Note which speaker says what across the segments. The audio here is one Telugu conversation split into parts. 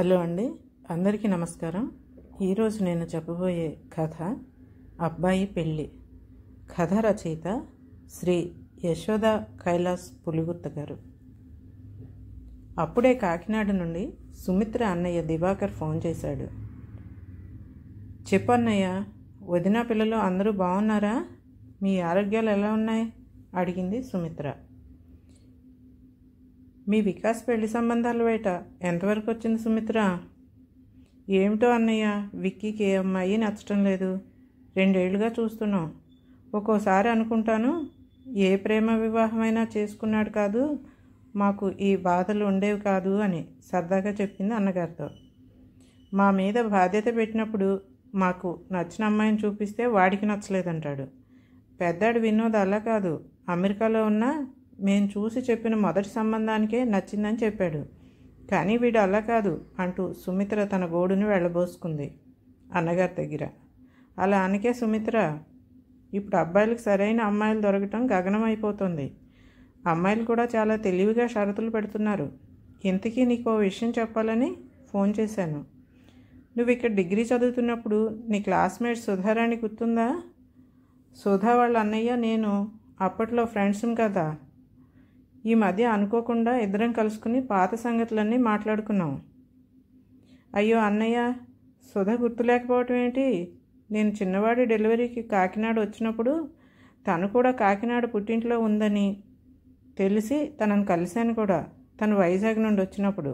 Speaker 1: హలో అండి అందరికీ నమస్కారం ఈరోజు నేను చెప్పబోయే కథ అబ్బాయి పెళ్ళి కథ రచయిత శ్రీ యశోద కైలాస్ పులిగుత్త గారు అప్పుడే కాకినాడ నుండి సుమిత్ర అన్నయ్య దివాకర్ ఫోన్ చేశాడు చెప్పన్నయ్య వదిన పిల్లలు అందరూ బాగున్నారా మీ ఆరోగ్యాలు ఎలా ఉన్నాయి అడిగింది సుమిత్ర మీ వికాస్ పెళ్లి సంబంధాలు బయట ఎంతవరకు వచ్చింది సుమిత్ర ఏమిటో అన్నయ్య విక్కీకి ఏ అమ్మాయి నచ్చటం లేదు రెండేళ్లుగా చూస్తున్నాం ఒక్కోసారి అనుకుంటాను ఏ ప్రేమ వివాహమైనా చేసుకున్నాడు కాదు మాకు ఈ బాధలు ఉండేవి కాదు అని సరదాగా చెప్పింది అన్నగారితో మా మీద బాధ్యత పెట్టినప్పుడు మాకు నచ్చిన అమ్మాయిని చూపిస్తే వాడికి నచ్చలేదంటాడు పెద్దాడు వినోద్ అలా కాదు అమెరికాలో ఉన్న మేం చూసి చెప్పిన మొదటి సంబంధానికే నచ్చిందని చెప్పాడు కానీ వీడు అలా కాదు అంటూ సుమిత్ర తన గోడుని వెళ్ళబోసుకుంది అన్నగారి దగ్గర అలా అనకే సుమిత్ర ఇప్పుడు అబ్బాయిలకు సరైన అమ్మాయిలు దొరకటం గగనం అయిపోతుంది అమ్మాయిలు కూడా చాలా తెలివిగా షరతులు పెడుతున్నారు ఇంతకీ నీకు విషయం చెప్పాలని ఫోన్ చేశాను నువ్వు ఇక్కడ డిగ్రీ చదువుతున్నప్పుడు నీ క్లాస్మేట్ సుధారాణి గుర్తుందా సుధా వాళ్ళ అన్నయ్య నేను అప్పట్లో ఫ్రెండ్స్ని కదా ఈ మధ్య అనుకోకుండా ఇద్దరం కలుసుకుని పాత సంగతులన్నీ మాట్లాడుకున్నాం అయ్యో అన్నయ్య సుధ గుర్తులేకపోవటం ఏంటి నేను చిన్నవాడి డెలివరీకి కాకినాడ వచ్చినప్పుడు తను కూడా కాకినాడ పుట్టింట్లో ఉందని తెలిసి తనను కలిశాను కూడా తను వైజాగ్ నుండి వచ్చినప్పుడు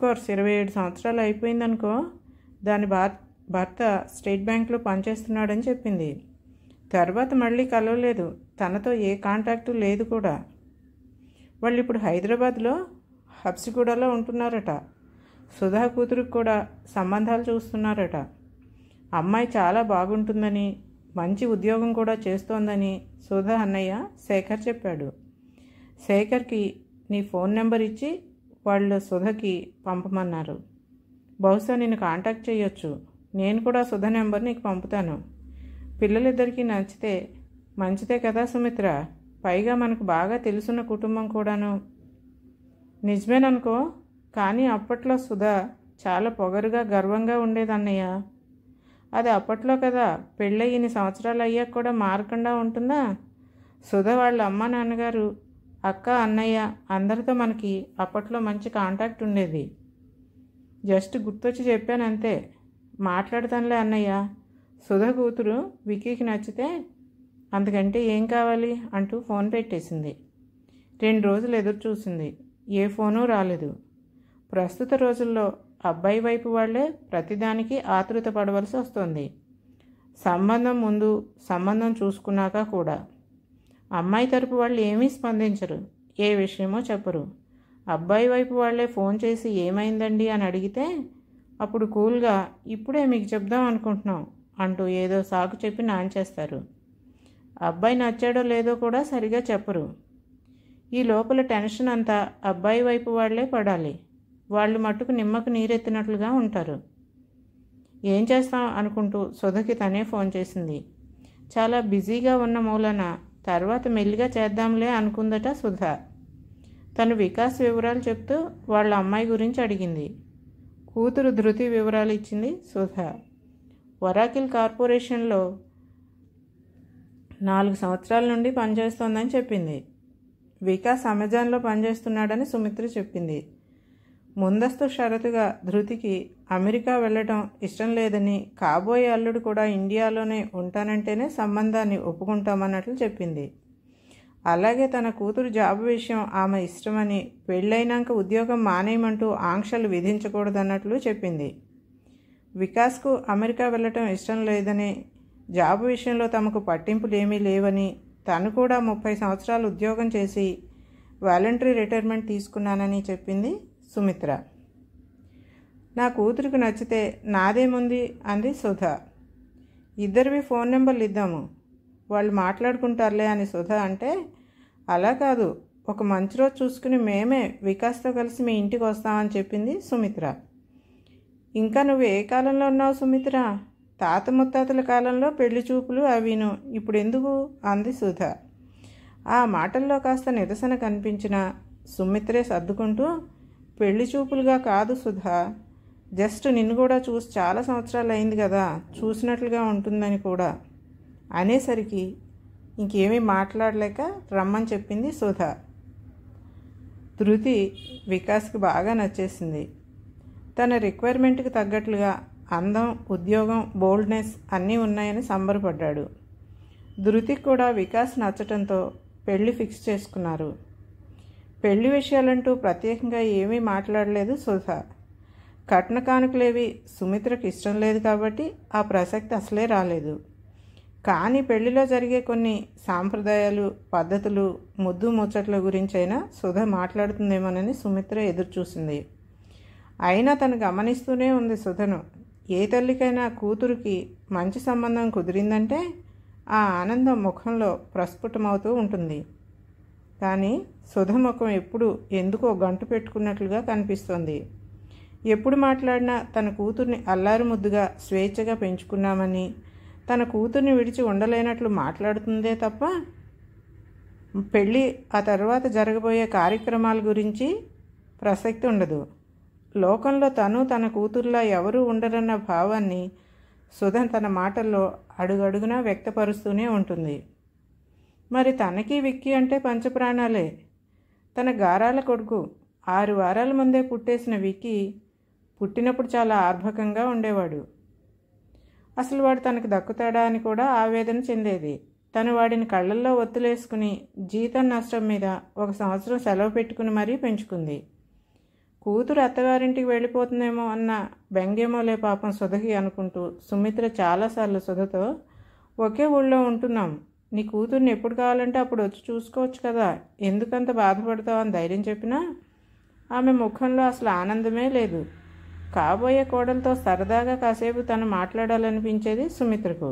Speaker 1: కోర్స్ ఇరవై ఏడు సంవత్సరాలు అయిపోయిందనుకో దాని భార్ భర్త స్టేట్ బ్యాంక్లో పనిచేస్తున్నాడని చెప్పింది తర్వాత మళ్ళీ కలవలేదు తనతో ఏ కాంటాక్టు లేదు కూడా వాళ్ళు ఇప్పుడు హైదరాబాద్లో హబ్సిగూడలో ఉంటున్నారట సుధా కూతురుకి కూడా సంబంధాలు చూస్తున్నారట అమ్మాయి చాలా బాగుంటుందని మంచి ఉద్యోగం కూడా చేస్తోందని సుధా అన్నయ్య శేఖర్ చెప్పాడు శేఖర్కి నీ ఫోన్ నెంబర్ ఇచ్చి వాళ్ళు సుధకి పంపమన్నారు బహుశా నేను కాంటాక్ట్ చేయొచ్చు నేను కూడా సుధ నెంబర్ నీకు పంపుతాను పిల్లలిద్దరికీ నచ్చితే మంచిదే కదా సుమిత్ర పైగా మనకు బాగా తెలుసున్న కుటుంబం కూడాను నిజమేననుకో కానీ అప్పట్లో సుధా చాలా పొగరుగా గర్వంగా ఉండేదన్నయ్య అది అప్పట్లో కదా పెళ్ళయి ఇన్ని సంవత్సరాలు అయ్యాక కూడా మారకుండా ఉంటుందా సుధ వాళ్ళ అమ్మ నాన్నగారు అక్క అన్నయ్య అందరితో మనకి అప్పట్లో మంచి కాంటాక్ట్ ఉండేది జస్ట్ గుర్తొచ్చి చెప్పానంతే మాట్లాడతానులే అన్నయ్య సుధ కూతురు వికీకి నచ్చితే అందుకంటే ఏం కావాలి అంటూ ఫోన్ పెట్టేసింది రెండు రోజులు ఎదురు చూసింది ఏ ఫోను రాలేదు ప్రస్తుత రోజుల్లో అబ్బాయి వైపు వాళ్లే ప్రతిదానికి ఆతృత పడవలసి వస్తుంది సంబంధం ముందు సంబంధం చూసుకున్నాక కూడా అమ్మాయి తరపు వాళ్ళు ఏమీ స్పందించరు ఏ విషయమో చెప్పరు అబ్బాయి వైపు వాళ్లే ఫోన్ చేసి ఏమైందండి అని అడిగితే అప్పుడు కూల్గా ఇప్పుడే మీకు చెప్దాం అనుకుంటున్నాం అంటూ ఏదో సాకు చెప్పి నాన్ చేస్తారు అబ్బాయి నచ్చాడో లేదో కూడా సరిగా చెప్పరు ఈ లోపల టెన్షన్ అంతా అబ్బాయి వైపు వాళ్లే పడాలి వాళ్ళు మట్టుకు నిమ్మకు నీరెత్తినట్లుగా ఉంటారు ఏం చేస్తాం అనుకుంటూ సుధకి తనే ఫోన్ చేసింది చాలా బిజీగా ఉన్న మూలన తర్వాత మెల్లిగా చేద్దాంలే అనుకుందట సుధ తను వికాస్ వివరాలు చెప్తూ వాళ్ళ అమ్మాయి గురించి అడిగింది కూతురు ధృతి వివరాలు ఇచ్చింది సుధ వరాకిల్ కార్పొరేషన్లో నాలుగు సంవత్సరాల నుండి పనిచేస్తోందని చెప్పింది వికాస్ అమెజాన్లో పనిచేస్తున్నాడని సుమిత్ర చెప్పింది ముందస్తు షరతుగా ధృతికి అమెరికా వెళ్ళటం ఇష్టం లేదని కాబోయే అల్లుడు కూడా ఇండియాలోనే ఉంటానంటేనే సంబంధాన్ని ఒప్పుకుంటామన్నట్లు చెప్పింది అలాగే తన కూతురు జాబ్ విషయం ఆమె ఇష్టమని పెళ్ళైనాక ఉద్యోగం మానేయమంటూ ఆంక్షలు విధించకూడదన్నట్లు చెప్పింది వికాస్కు అమెరికా వెళ్ళటం ఇష్టం లేదని జాబ్ విషయంలో తమకు పట్టింపులేమీ లేవని తను కూడా ముప్పై సంవత్సరాలు ఉద్యోగం చేసి వాలంటరీ రిటైర్మెంట్ తీసుకున్నానని చెప్పింది సుమిత్ర నా కూతురికి నచ్చితే నాదేముంది అంది సుధ ఇద్దరివి ఫోన్ నెంబర్లు ఇద్దాము వాళ్ళు మాట్లాడుకుంటారులే అని సుధ అంటే అలా కాదు ఒక మంచి రోజు చూసుకుని మేమే వికాస్తో కలిసి మీ ఇంటికి వస్తామని చెప్పింది సుమిత్ర ఇంకా నువ్వు ఏ కాలంలో ఉన్నావు సుమిత్ర తాత ముత్తాతల కాలంలో పెళ్లి చూపులు అవిను ఎందుకు అంది సుధ ఆ మాటల్లో కాస్త నిరసన కనిపించిన సుమిత్రే సర్దుకుంటూ పెళ్లి చూపులుగా కాదు సుధ జస్ట్ నిన్ను కూడా చూసి చాలా సంవత్సరాలు అయింది కదా చూసినట్లుగా ఉంటుందని కూడా అనేసరికి ఇంకేమీ మాట్లాడలేక రమ్మని చెప్పింది సుధ ధృతి వికాస్కి బాగా నచ్చేసింది తన రిక్వైర్మెంట్కి తగ్గట్లుగా అందం ఉద్యోగం బోల్డ్నెస్ అన్నీ ఉన్నాయని సంబరపడ్డాడు ధృతికి కూడా వికాస్ నచ్చటంతో పెళ్లి ఫిక్స్ చేసుకున్నారు పెళ్లి విషయాలంటూ ప్రత్యేకంగా ఏమీ మాట్లాడలేదు సుధ కట్న కానుకలేవి సుమిత్రకు ఇష్టం లేదు కాబట్టి ఆ ప్రసక్తి అసలే రాలేదు కానీ పెళ్లిలో జరిగే కొన్ని సాంప్రదాయాలు పద్ధతులు ముద్దు ముచ్చట్ల గురించైనా సుధ మాట్లాడుతుందేమోనని సుమిత్ర ఎదురుచూసింది అయినా తను గమనిస్తూనే ఉంది సుధను ఏ తల్లికైనా కూతురికి మంచి సంబంధం కుదిరిందంటే ఆ ఆనందం ముఖంలో ప్రస్ఫుటమవుతూ ఉంటుంది కానీ సుధముఖం ఎప్పుడు ఎందుకో గంటు పెట్టుకున్నట్లుగా కనిపిస్తోంది ఎప్పుడు మాట్లాడినా తన కూతుర్ని అల్లారు ముద్దుగా స్వేచ్ఛగా పెంచుకున్నామని తన కూతుర్ని విడిచి ఉండలేనట్లు మాట్లాడుతుందే తప్ప పెళ్ళి ఆ తర్వాత జరగబోయే కార్యక్రమాల గురించి ప్రసక్తి ఉండదు లోకంలో తను తన కూతుర్లా ఎవరూ ఉండరన్న భావాన్ని సుధన్ తన మాటల్లో అడుగడుగునా వ్యక్తపరుస్తూనే ఉంటుంది మరి తనకి విక్కీ అంటే పంచప్రాణాలే తన గారాల కొడుకు ఆరు వారాల ముందే పుట్టేసిన విక్కీ పుట్టినప్పుడు చాలా ఆర్భకంగా ఉండేవాడు అసలు వాడు తనకు దక్కుతాడా అని కూడా ఆవేదన చెందేది తను వాడిని కళ్ళల్లో ఒత్తులేసుకుని జీతం నష్టం మీద ఒక సంవత్సరం సెలవు పెట్టుకుని మరీ పెంచుకుంది కూతురు అత్తగారింటికి వెళ్ళిపోతుందేమో అన్న బెంగేమోలే పాపం సుధకి అనుకుంటూ సుమిత్ర చాలాసార్లు సుధతో ఒకే ఊళ్ళో ఉంటున్నాం నీ కూతుర్ని ఎప్పుడు కావాలంటే అప్పుడు వచ్చి చూసుకోవచ్చు కదా ఎందుకంత బాధపడతావు అని ధైర్యం చెప్పినా ఆమె ముఖంలో అసలు ఆనందమే లేదు కాబోయే కోడలతో సరదాగా కాసేపు తను మాట్లాడాలనిపించేది సుమిత్రకు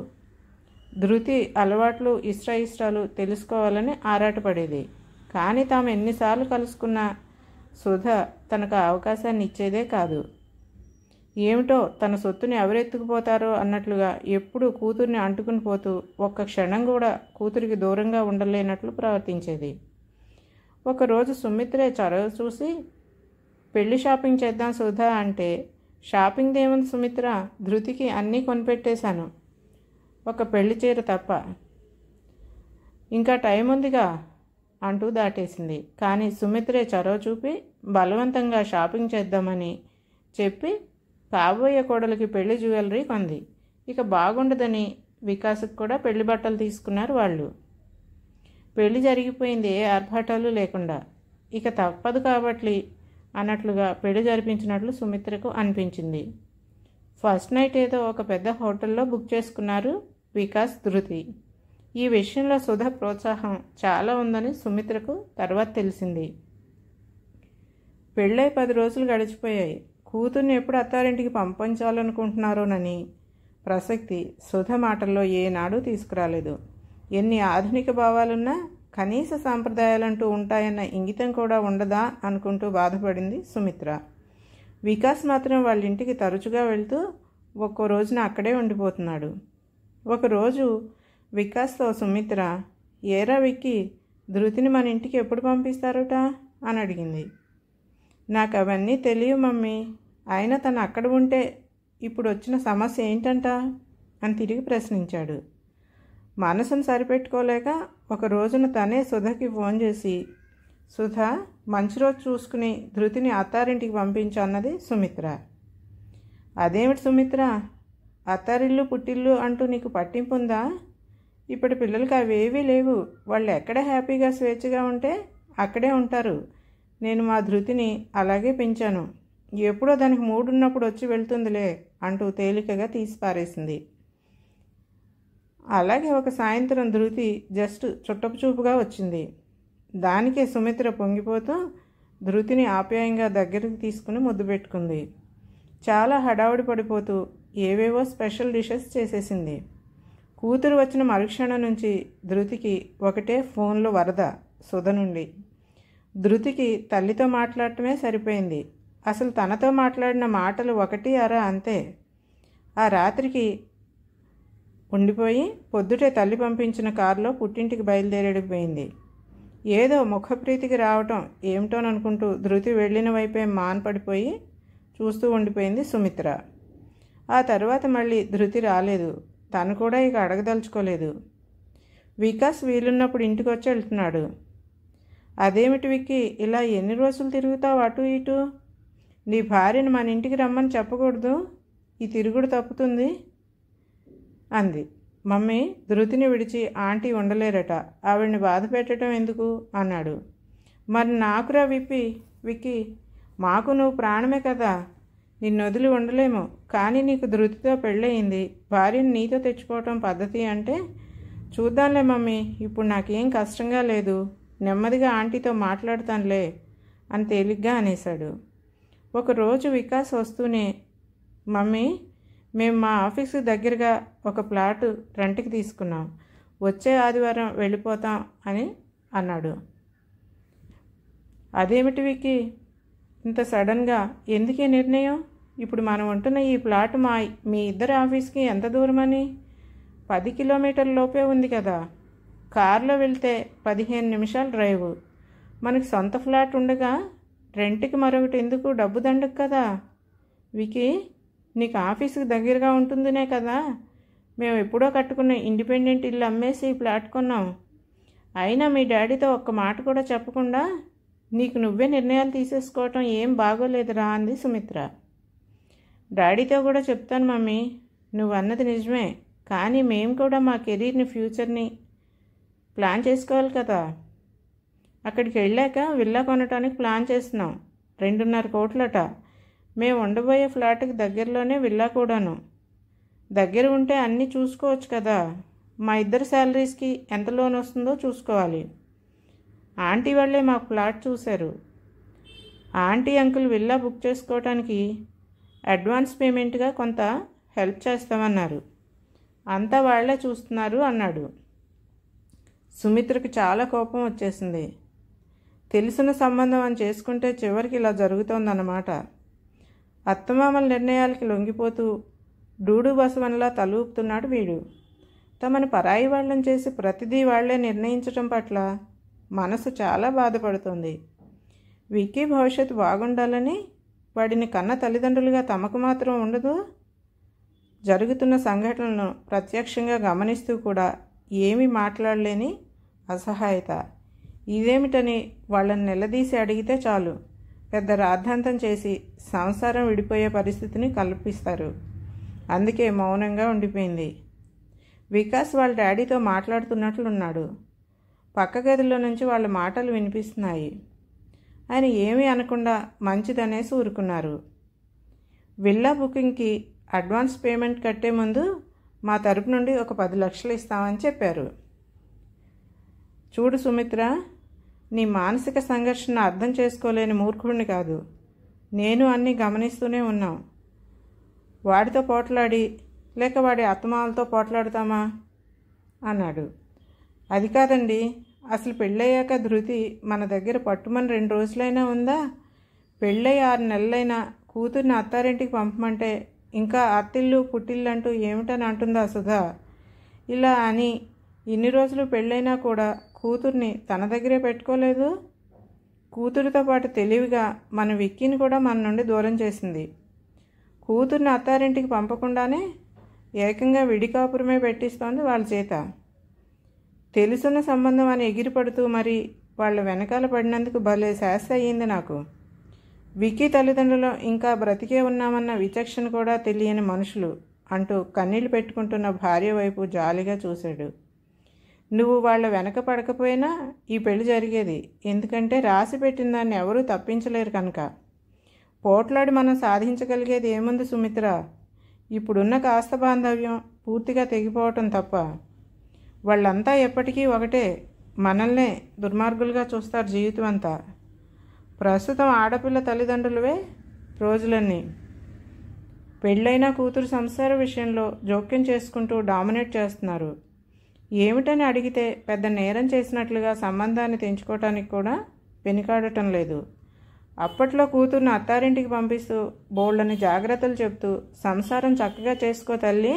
Speaker 1: ధృతి అలవాట్లు ఇష్ట ఇష్టాలు తెలుసుకోవాలని ఆరాటపడేది కానీ తాము ఎన్నిసార్లు కలుసుకున్నా సుధ తనకు అవకాశాన్ని ఇచ్చేదే కాదు ఏమిటో తన సొత్తుని ఎవరెత్తుకుపోతారో అన్నట్లుగా ఎప్పుడూ కూతుర్ని అంటుకుని పోతూ ఒక్క క్షణం కూడా కూతురికి దూరంగా ఉండలేనట్లు ప్రవర్తించేది ఒకరోజు సుమిత్రే చొరవ చూసి పెళ్లి షాపింగ్ చేద్దాం సుధ అంటే షాపింగ్ దేముంది సుమిత్ర ధృతికి అన్నీ కొనిపెట్టేశాను ఒక పెళ్లి చీర తప్ప ఇంకా టైం ఉందిగా అంటూ దాటేసింది కానీ సుమిత్రే చొరవ చూపి బలవంతంగా షాపింగ్ చేద్దామని చెప్పి కాబోయే కోడలికి పెళ్లి జ్యువెలరీ కొంది ఇక బాగుండదని వికాస్కి కూడా పెళ్లి బట్టలు తీసుకున్నారు వాళ్ళు పెళ్లి జరిగిపోయింది ఏ ఆర్భాటాలు లేకుండా ఇక తప్పదు కాబట్టి అన్నట్లుగా పెళ్లి జరిపించినట్లు సుమిత్రకు అనిపించింది ఫస్ట్ నైట్ ఏదో ఒక పెద్ద హోటల్లో బుక్ చేసుకున్నారు వికాస్ ధృతి ఈ విషయంలో సుధ ప్రోత్సాహం చాలా ఉందని సుమిత్రకు తర్వాత తెలిసింది పెళ్ళై పది రోజులు గడిచిపోయాయి కూతుర్ని ఎప్పుడు అత్తారింటికి పంపించాలనుకుంటున్నారోనని ప్రసక్తి సుధ మాటల్లో ఏనాడు తీసుకురాలేదు ఎన్ని ఆధునిక భావాలున్నా కనీస సాంప్రదాయాలంటూ ఉంటాయన్న ఇంగితం కూడా ఉండదా అనుకుంటూ బాధపడింది సుమిత్ర వికాస్ మాత్రం వాళ్ళ ఇంటికి తరచుగా వెళ్తూ ఒక్కో రోజున అక్కడే ఉండిపోతున్నాడు ఒకరోజు వికాస్తో సుమిత్ర ఏరా విక్కి ధృతిని మన ఇంటికి ఎప్పుడు పంపిస్తారట అని అడిగింది నాకు అవన్నీ తెలియవు మమ్మీ అయినా తను అక్కడ ఉంటే ఇప్పుడు వచ్చిన సమస్య ఏంటంట అని తిరిగి ప్రశ్నించాడు మనసును సరిపెట్టుకోలేక ఒక రోజున తనే సుధకి ఫోన్ చేసి సుధ మంచి రోజు చూసుకుని ధృతిని అత్తారింటికి పంపించు అన్నది సుమిత్ర అదేమిటి సుమిత్ర అత్తారిల్లు పుట్టిల్లు అంటూ నీకు పట్టింపు ఉందా ఇప్పుడు పిల్లలకి అవేవీ లేవు వాళ్ళు ఎక్కడ హ్యాపీగా స్వేచ్ఛగా ఉంటే అక్కడే ఉంటారు నేను మా ధృతిని అలాగే పెంచాను ఎప్పుడో దానికి మూడున్నప్పుడు వచ్చి వెళ్తుందిలే అంటూ తేలికగా తీసిపారేసింది అలాగే ఒక సాయంత్రం ధృతి జస్ట్ చుట్టపుచూపుగా వచ్చింది దానికే సుమిత్ర పొంగిపోతూ ధృతిని ఆప్యాయంగా దగ్గరికి తీసుకుని ముద్దు పెట్టుకుంది చాలా హడావుడి పడిపోతూ ఏవేవో స్పెషల్ డిషెస్ చేసేసింది కూతురు వచ్చిన మరుక్షణం నుంచి ధృతికి ఒకటే ఫోన్లో వరద సుధ నుండి ధృతికి తల్లితో మాట్లాడటమే సరిపోయింది అసలు తనతో మాట్లాడిన మాటలు ఒకటి అరా అంతే ఆ రాత్రికి ఉండిపోయి పొద్దుటే తల్లి పంపించిన కారులో పుట్టింటికి బయలుదేరిపోయింది ఏదో ముఖప్రీతికి రావటం ఏమిటోననుకుంటూ ధృతి వెళ్ళిన వైపే మాన్పడిపోయి చూస్తూ ఉండిపోయింది సుమిత్ర ఆ తర్వాత మళ్ళీ ధృతి రాలేదు తను కూడా ఇక అడగదలుచుకోలేదు వికాస్ వీలున్నప్పుడు ఇంటికి వచ్చి వెళ్తున్నాడు అదేమిటి విక్కి ఇలా ఎన్ని రోజులు తిరుగుతావు అటు ఇటు నీ భార్యను మన ఇంటికి రమ్మని చెప్పకూడదు ఈ తిరుగుడు తప్పుతుంది అంది మమ్మీ ధృతిని విడిచి ఆంటీ ఉండలేరట ఆవిడ్ని బాధ పెట్టడం ఎందుకు అన్నాడు మరి నాకురా విప్పి విక్కి మాకు నువ్వు ప్రాణమే కదా నిన్ను వదిలి ఉండలేము కానీ నీకు ధృతితో పెళ్ళయింది భార్యను నీతో తెచ్చుకోవటం పద్ధతి అంటే చూద్దాంలే మమ్మీ ఇప్పుడు నాకేం కష్టంగా లేదు నెమ్మదిగా ఆంటీతో మాట్లాడతానులే అని తేలిగ్గా అనేశాడు ఒకరోజు వికాస్ వస్తూనే మమ్మీ మేము మా ఆఫీసు దగ్గరగా ఒక ప్లాట్ రెంట్కి తీసుకున్నాం వచ్చే ఆదివారం వెళ్ళిపోతాం అని అన్నాడు అదేమిటి వికీ ఇంత సడన్గా ఎందుకే నిర్ణయం ఇప్పుడు మనం ఉంటున్న ఈ ప్లాట్ మా మీ ఇద్దరి ఆఫీస్కి ఎంత దూరమని పది కిలోమీటర్ల లోపే ఉంది కదా కారులో వెళ్తే పదిహేను నిమిషాలు డ్రైవ్ మనకి సొంత ఫ్లాట్ ఉండగా రెంట్కి మరొకటి ఎందుకు డబ్బు దండకు కదా వికి నీకు ఆఫీస్కి దగ్గరగా ఉంటుందినే కదా మేము ఎప్పుడో కట్టుకున్న ఇండిపెండెంట్ ఇల్లు అమ్మేసి ప్లాట్ కొన్నాం అయినా మీ డాడీతో ఒక్క మాట కూడా చెప్పకుండా నీకు నువ్వే నిర్ణయాలు తీసేసుకోవటం ఏం బాగోలేదురా అంది సుమిత్ర డాడీతో కూడా చెప్తాను మమ్మీ నువ్వు అన్నది నిజమే కానీ మేము కూడా మా కెరీర్ని ఫ్యూచర్ని ప్లాన్ చేసుకోవాలి కదా అక్కడికి వెళ్ళాక విల్లా కొనటానికి ప్లాన్ చేస్తున్నాం రెండున్నర కోట్లట మేము ఉండబోయే ఫ్లాట్కి దగ్గరలోనే విల్లా కూడాను దగ్గర ఉంటే అన్నీ చూసుకోవచ్చు కదా మా ఇద్దరు శాలరీస్కి ఎంత లోన్ వస్తుందో చూసుకోవాలి ఆంటీ వాళ్ళే మా ప్లాట్ చూశారు ఆంటీ అంకుల్ విల్లా బుక్ చేసుకోవటానికి అడ్వాన్స్ పేమెంట్గా కొంత హెల్ప్ చేస్తామన్నారు అంతా వాళ్లే చూస్తున్నారు అన్నాడు సుమిత్రకు చాలా కోపం వచ్చేసింది తెలిసిన సంబంధం అని చేసుకుంటే చివరికి ఇలా జరుగుతోందన్నమాట అత్తమామల నిర్ణయాలకి లొంగిపోతూ డూడు బసవన్లా తలూపుతున్నాడు వీడు తమను పరాయి వాళ్ళని చేసి ప్రతిదీ వాళ్లే నిర్ణయించటం పట్ల మనసు చాలా బాధపడుతుంది విక్కీ భవిష్యత్తు బాగుండాలని వాడిని కన్న తల్లిదండ్రులుగా తమకు మాత్రం ఉండదు జరుగుతున్న సంఘటనలను ప్రత్యక్షంగా గమనిస్తూ కూడా ఏమీ మాట్లాడలేని అసహాయత ఇదేమిటని వాళ్ళని నిలదీసి అడిగితే చాలు పెద్ద రాద్ధాంతం చేసి సంసారం విడిపోయే పరిస్థితిని కల్పిస్తారు అందుకే మౌనంగా ఉండిపోయింది వికాస్ వాళ్ళ డాడీతో మాట్లాడుతున్నట్లున్నాడు పక్క గదిలో నుంచి వాళ్ళ మాటలు వినిపిస్తున్నాయి ఆయన ఏమీ అనకుండా మంచిదనేసి ఊరుకున్నారు విల్లా బుకింగ్కి అడ్వాన్స్ పేమెంట్ కట్టే ముందు మా తరపు నుండి ఒక పది లక్షలు ఇస్తామని చెప్పారు చూడు సుమిత్ర నీ మానసిక సంఘర్షణ అర్థం చేసుకోలేని మూర్ఖుడిని కాదు నేను అన్నీ గమనిస్తూనే ఉన్నాం వాడితో పోట్లాడి లేక వాడి ఆత్మాలతో పోట్లాడతామా అన్నాడు అది కాదండి అసలు పెళ్ళయ్యాక ధృతి మన దగ్గర పట్టుమని రెండు రోజులైనా ఉందా పెళ్ళై ఆరు నెలలైనా కూతుర్ని అత్తారింటికి పంపమంటే ఇంకా అత్తిళ్ళు పుట్టిళ్ళు అంటూ ఏమిటని అంటుందా సుధా ఇలా అని ఇన్ని రోజులు పెళ్ళైనా కూడా కూతుర్ని తన దగ్గరే పెట్టుకోలేదు కూతురితో పాటు తెలివిగా మన విక్కీని కూడా మన నుండి దూరం చేసింది కూతుర్ని అత్తారింటికి పంపకుండానే ఏకంగా విడికాపురమే పెట్టిస్తోంది వాళ్ళ చేత తెలుసున్న సంబంధం అని ఎగిరిపడుతూ మరి వాళ్ళ వెనకాల పడినందుకు భలే శాస్త అయ్యింది నాకు విక్కీ తల్లిదండ్రులు ఇంకా బ్రతికే ఉన్నామన్న విచక్షణ కూడా తెలియని మనుషులు అంటూ కన్నీళ్లు పెట్టుకుంటున్న భార్య వైపు జాలిగా చూశాడు నువ్వు వాళ్ళ వెనక పడకపోయినా ఈ పెళ్లి జరిగేది ఎందుకంటే రాసి పెట్టిన దాన్ని ఎవరూ తప్పించలేరు కనుక పోట్లాడి మనం సాధించగలిగేది ఏముంది సుమిత్ర ఇప్పుడున్న కాస్త బాంధవ్యం పూర్తిగా తెగిపోవటం తప్ప వాళ్ళంతా ఎప్పటికీ ఒకటే మనల్నే దుర్మార్గులుగా చూస్తారు జీవితం అంతా ప్రస్తుతం ఆడపిల్ల తల్లిదండ్రులవే రోజులన్నీ పెళ్ళైన కూతురు సంసార విషయంలో జోక్యం చేసుకుంటూ డామినేట్ చేస్తున్నారు ఏమిటని అడిగితే పెద్ద నేరం చేసినట్లుగా సంబంధాన్ని తెంచుకోవటానికి కూడా వెనుకాడటం లేదు అప్పట్లో కూతుర్ని అత్తారింటికి పంపిస్తూ బోళ్ళని జాగ్రత్తలు చెబుతూ సంసారం చక్కగా చేసుకో తల్లి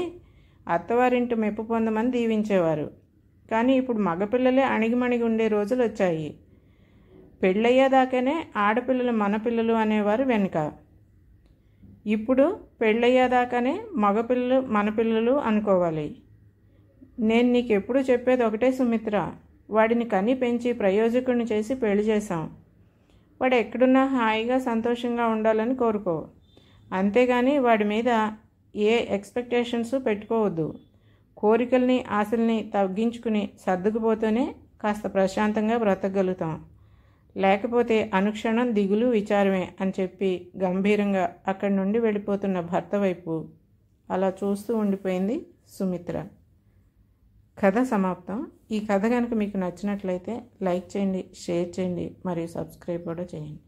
Speaker 1: అత్తవారింటి మెప్పు పొందమని దీవించేవారు కానీ ఇప్పుడు మగపిల్లలే అణిగిమణిగి ఉండే రోజులు వచ్చాయి పెళ్ళయ్యేదాకానే ఆడపిల్లలు మన పిల్లలు అనేవారు వెనుక ఇప్పుడు పెళ్ళయ్యేదాకానే మగపిల్లలు మన పిల్లలు అనుకోవాలి నేను నీకు ఎప్పుడు చెప్పేది ఒకటే సుమిత్ర వాడిని కని పెంచి ప్రయోజకుడిని చేసి పెళ్లి చేశాం వాడు ఎక్కడున్నా హాయిగా సంతోషంగా ఉండాలని కోరుకో అంతేగాని వాడి మీద ఏ ఎక్స్పెక్టేషన్స్ పెట్టుకోవద్దు కోరికల్ని ఆశల్ని తగ్గించుకుని సర్దుకుపోతూనే కాస్త ప్రశాంతంగా బ్రతకగలుగుతాం లేకపోతే అనుక్షణం దిగులు విచారమే అని చెప్పి గంభీరంగా అక్కడి నుండి వెళ్ళిపోతున్న భర్త వైపు అలా చూస్తూ ఉండిపోయింది సుమిత్ర కథ సమాప్తం ఈ కథ కనుక మీకు నచ్చినట్లయితే లైక్ చేయండి షేర్ చేయండి మరియు సబ్స్క్రైబ్ కూడా చేయండి